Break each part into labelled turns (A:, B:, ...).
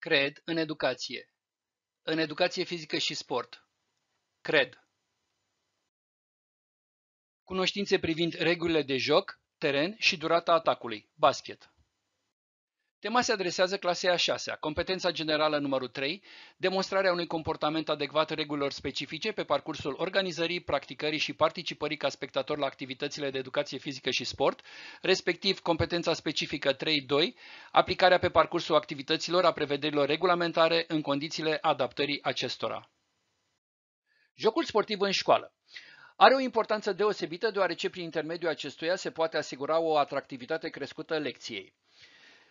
A: Cred în educație. În educație fizică și sport. Cred. Cunoștințe privind regulile de joc, teren și durata atacului. Basket. Tema se adresează clasei a 6 -a, competența generală numărul 3, demonstrarea unui comportament adecvat regulilor specifice pe parcursul organizării, practicării și participării ca spectator la activitățile de educație fizică și sport, respectiv competența specifică 3.2, aplicarea pe parcursul activităților a prevederilor regulamentare în condițiile adaptării acestora. Jocul sportiv în școală. Are o importanță deosebită deoarece prin intermediul acestuia se poate asigura o atractivitate crescută lecției.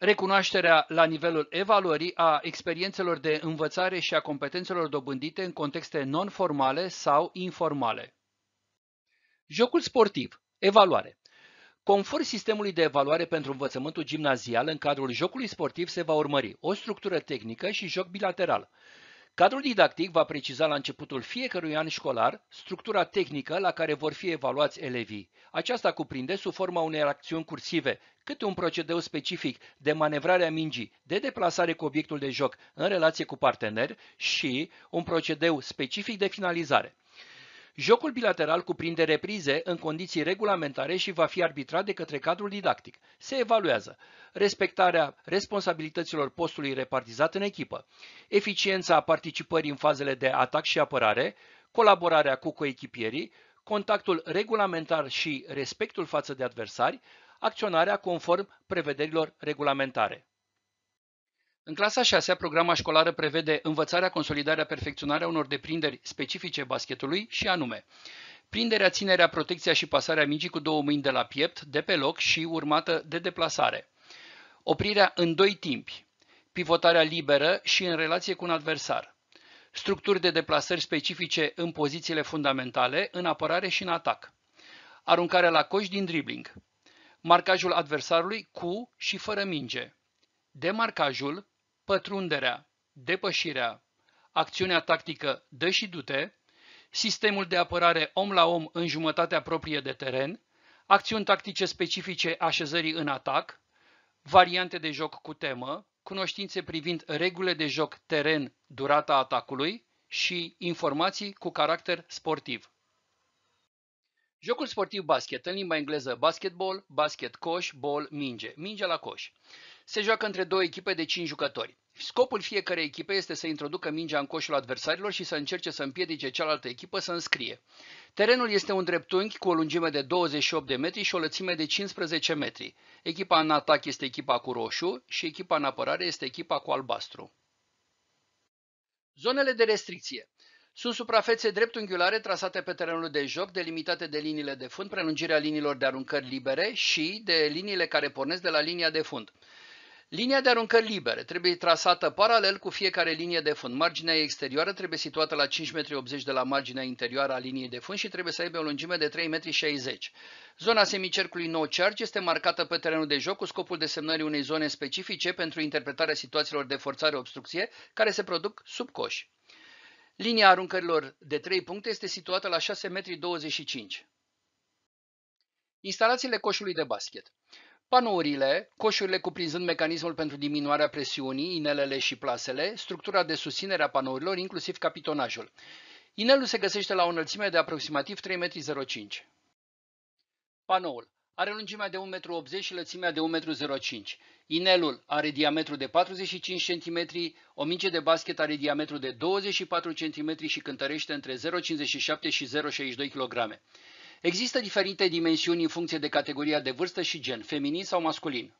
A: recunoașterea la nivelul evaluării a experiențelor de învățare și a competențelor dobândite în contexte non-formale sau informale. Jocul sportiv. Evaluare. Conform sistemului de evaluare pentru învățământul gimnazial, în cadrul jocului sportiv se va urmări o structură tehnică și joc bilateral. Cadrul didactic va preciza la începutul fiecărui an școlar structura tehnică la care vor fi evaluați elevii. Aceasta cuprinde sub forma unei acțiuni cursive, câte un procedeu specific de manevrare a mingii, de deplasare cu obiectul de joc în relație cu partener și un procedeu specific de finalizare. Jocul bilateral cuprinde reprize în condiții regulamentare și va fi arbitrat de către cadrul didactic. Se evaluează respectarea responsabilităților postului repartizat în echipă, eficiența participării în fazele de atac și apărare, colaborarea cu coechipierii, contactul regulamentar și respectul față de adversari, acționarea conform prevederilor regulamentare. În clasa 6 programa școlară prevede învățarea, consolidarea, perfecționarea unor deprinderi specifice basketului și anume prinderea, ținerea, protecția și pasarea mingii cu două mâini de la piept, de pe loc și urmată de deplasare, oprirea în doi timpi, pivotarea liberă și în relație cu un adversar, structuri de deplasări specifice în pozițiile fundamentale, în apărare și în atac, aruncarea la coș din dribbling, marcajul adversarului cu și fără minge, demarcajul, pătrunderea, depășirea, acțiunea tactică dă și dute, sistemul de apărare om la om în jumătatea proprie de teren, acțiuni tactice specifice așezării în atac, variante de joc cu temă, cunoștințe privind regulile de joc teren, durata atacului și informații cu caracter sportiv. Jocul sportiv basket, în limba engleză basketball, basket coș, ball, minge, minge la coș. Se joacă între două echipe de 5 jucători. Scopul fiecarei echipe este să introducă mingea în coșul adversarilor și să încerce să împiedice cealaltă echipă să înscrie. Terenul este un dreptunghi cu o lungime de 28 de metri și o lățime de 15 metri. Echipa în atac este echipa cu roșu și echipa în apărare este echipa cu albastru. Zonele de restricție. Sunt suprafețe dreptunghiulare trasate pe terenul de joc, delimitate de liniile de fund, prelungirea liniilor de aruncări libere și de liniile care pornesc de la linia de fund. Linia de aruncări libere trebuie trasată paralel cu fiecare linie de fund. Marginea exterioară trebuie situată la 5,80 m de la marginea interioară a liniei de fund și trebuie să aibă o lungime de 3,60 m. Zona semicercului no charge este marcată pe terenul de joc cu scopul desemnării unei zone specifice pentru interpretarea situațiilor de forțare-obstrucție care se produc sub coș. Linia aruncărilor de 3 puncte este situată la 6,25 m. Instalațiile coșului de basket. Panourile, coșurile cuprinzând mecanismul pentru diminuarea presiunii, inelele și plasele, structura de susținere a panourilor, inclusiv capitonajul. Inelul se găsește la o înălțime de aproximativ 3,05 m. Panoul are lungimea de 1,80 m și lățimea de 1,05 m. Inelul are diametru de 45 cm, o minge de basket are diametru de 24 cm și cântărește între 0,57 și 0,62 kg. Există diferite dimensiuni în funcție de categoria de vârstă și gen, feminin sau masculin.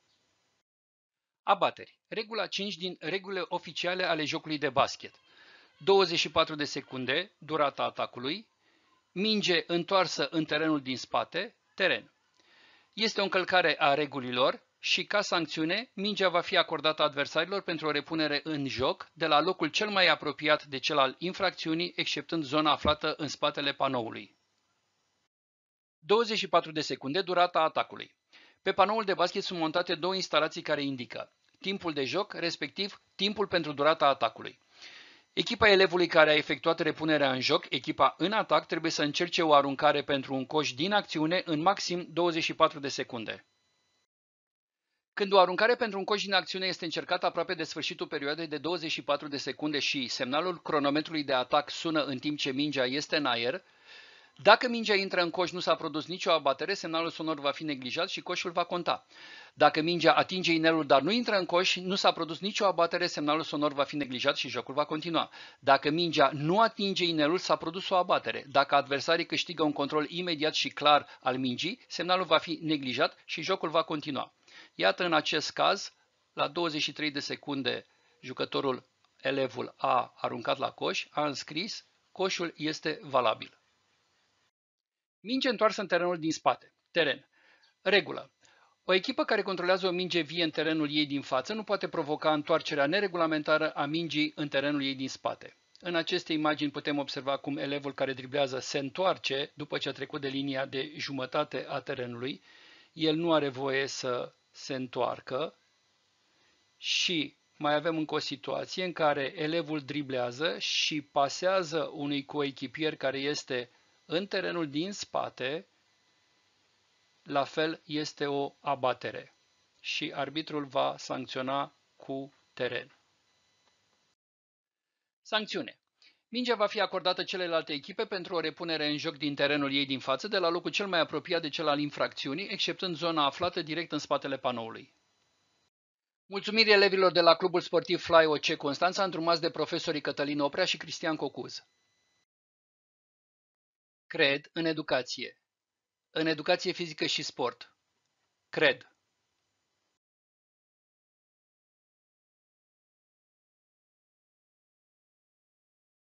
A: Abateri. Regula 5 din regulile oficiale ale jocului de basket. 24 de secunde, durata atacului, minge întoarsă în terenul din spate, teren. Este o încălcare a regulilor și, ca sancțiune, mingea va fi acordată adversarilor pentru o repunere în joc de la locul cel mai apropiat de cel al infracțiunii, exceptând zona aflată în spatele panoului. 24 de secunde durata atacului. Pe panoul de basket sunt montate două instalații care indică timpul de joc, respectiv timpul pentru durata atacului. Echipa elevului care a efectuat repunerea în joc, echipa în atac, trebuie să încerce o aruncare pentru un coș din acțiune în maxim 24 de secunde. Când o aruncare pentru un coș din acțiune este încercată aproape de sfârșitul perioadei de 24 de secunde și semnalul cronometrului de atac sună în timp ce mingea este în aer, dacă mingea intră în coș, nu s-a produs nicio abatere, semnalul sonor va fi neglijat și coșul va conta. Dacă mingea atinge inelul, dar nu intră în coș, nu s-a produs nicio abatere, semnalul sonor va fi neglijat și jocul va continua. Dacă mingea nu atinge inelul, s-a produs o abatere. Dacă adversarii câștigă un control imediat și clar al mingii, semnalul va fi neglijat și jocul va continua. Iată în acest caz, la 23 de secunde, jucătorul, elevul a aruncat la coș, a înscris, coșul este valabil. Minge întoarsă în terenul din spate. Teren. Regulă. O echipă care controlează o minge vie în terenul ei din față nu poate provoca întoarcerea neregulamentară a mingii în terenul ei din spate. În aceste imagini putem observa cum elevul care driblează se întoarce după ce a trecut de linia de jumătate a terenului. El nu are voie să se întoarcă și mai avem încă o situație în care elevul driblează și pasează unui coechipier care este în terenul din spate, la fel, este o abatere și arbitrul va sancționa cu teren. Sancțiune. Mingea va fi acordată celelalte echipe pentru o repunere în joc din terenul ei din față, de la locul cel mai apropiat de cel al infracțiunii, exceptând zona aflată direct în spatele panoului. Mulțumiri elevilor de la Clubul Sportiv Fly OC Constanța, îndrumați de profesorii Cătălin Oprea și Cristian Cocuz. Cred în educație. În educație fizică și sport. Cred.